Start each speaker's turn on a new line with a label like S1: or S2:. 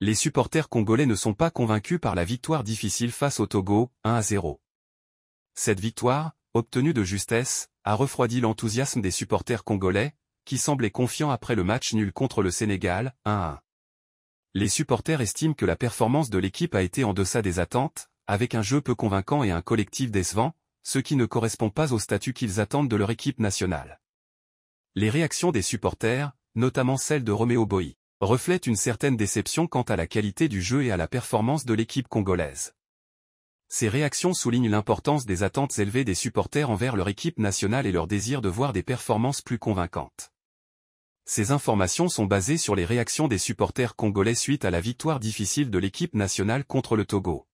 S1: les supporters congolais ne sont pas convaincus par la victoire difficile face au Togo, 1 à 0. Cette victoire, obtenue de justesse, a refroidi l'enthousiasme des supporters congolais, qui semblaient confiants après le match nul contre le Sénégal, 1 à 1. Les supporters estiment que la performance de l'équipe a été en deçà des attentes, avec un jeu peu convaincant et un collectif décevant, ce qui ne correspond pas au statut qu'ils attendent de leur équipe nationale. Les réactions des supporters, notamment celle de Roméo Boy, reflète une certaine déception quant à la qualité du jeu et à la performance de l'équipe congolaise. Ces réactions soulignent l'importance des attentes élevées des supporters envers leur équipe nationale et leur désir de voir des performances plus convaincantes. Ces informations sont basées sur les réactions des supporters congolais suite à la victoire difficile de l'équipe nationale contre le Togo.